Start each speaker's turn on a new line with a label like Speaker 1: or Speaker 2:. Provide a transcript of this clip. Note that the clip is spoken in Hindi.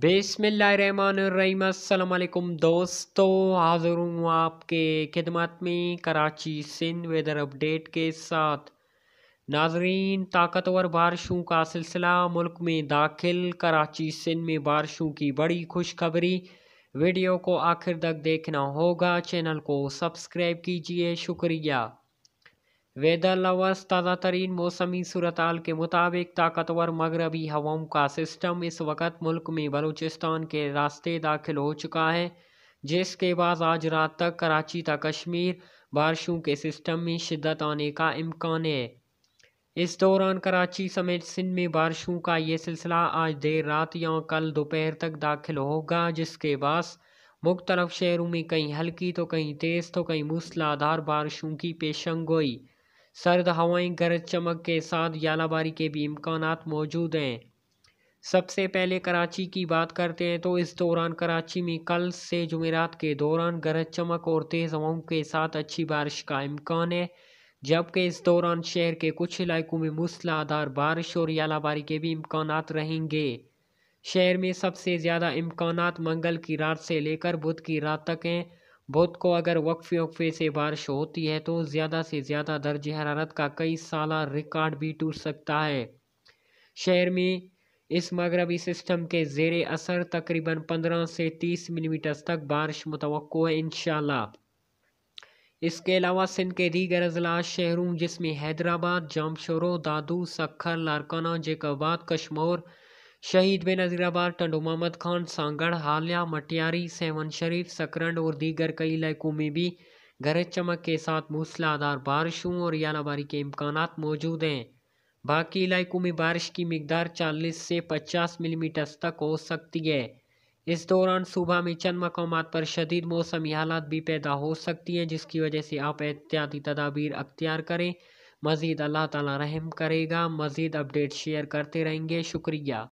Speaker 1: बेसमिल्लाम दोस्तों हाज़िर हूँ आपके खिदमत में कराची सिंध वेदर अपडेट के साथ नाजरीन ताकतवर बारिशों का सिलसिला मुल्क में दाखिल कराची सिंध में बारिशों की बड़ी खुशखबरी वीडियो को आखिर तक देखना होगा चैनल को सब्सक्राइब कीजिए शुक्रिया वेदर लवर्स ताज़ा तरीन मौसमी सूरताल के मुताबिक ताकतवर मगरबी हवाओं का सिस्टम इस वक्त मुल्क में बलूचिस्तान के रास्ते दाखिल हो चुका है जिसके बाद आज रात तक कराची तक कश्मीर बारिशों के सिस्टम में शिद्दत आने का इम्कान है इस दौरान कराची समेत सिंध में बारिशों का ये सिलसिला आज देर रात या कल दोपहर तक दाखिल होगा जिसके बाद मुख्तलफ शहरों में कहीं हल्की तो कहीं तेज़ तो कहीं मूसलाधार बारिशों की पेशंगोई सर्द हवाएं गरज चमक के साथ यालाबारी के भी इम्कान मौजूद हैं सबसे पहले कराची की बात करते हैं तो इस दौरान कराची में कल से जमेरात के दौरान गरज चमक और तेज़ हवाओं के साथ अच्छी बारिश का इम्कान है जबकि इस दौरान शहर के कुछ इलाकों में मूसलाधार बारिश और यालाबारी के भी इम्कान रहेंगे शहर में सबसे ज़्यादा इम्कान मंगल की रात से लेकर बुध की रात तक हैं बहुत को अगर वक्फे वक्फे से बारिश होती है तो ज़्यादा से ज़्यादा दर्ज हरारत का कई साल रिकॉर्ड भी टूट सकता है शहर में इस मगरबी सिस्टम के जेर असर तकरीबन 15 से 30 मिलीमीटर तक बारिश मुतव है इन इसके अलावा सिंध के दीगर अजला शहरों जिसमें हैदराबाद जामशोरो दादू सखर लारकाना जैकबाद कश्मोर शहीद बेनज़ीराबाद टंडो मोहम्मद खान सांगड़ हालिया मटियारी सेवन शरीफ सकरंड और दीगर कई इलाकों में भी गरज चमक के साथ मूसलाधार बारिशों और यालाबारी के इम्कान मौजूद हैं बाकी इलाकों में बारिश की मकदार 40 से 50 मिलीमीटर तक हो सकती है इस दौरान सुबह में चंद मकाम पर शदीद मौसमी हालात भी पैदा हो सकती हैं जिसकी वजह से आप एहतियाती तदाबीर अख्तियार करें मज़ीद अल्लाह ताला रहम करेगा मज़ीद अपडेट शेयर करते रहेंगे शुक्रिया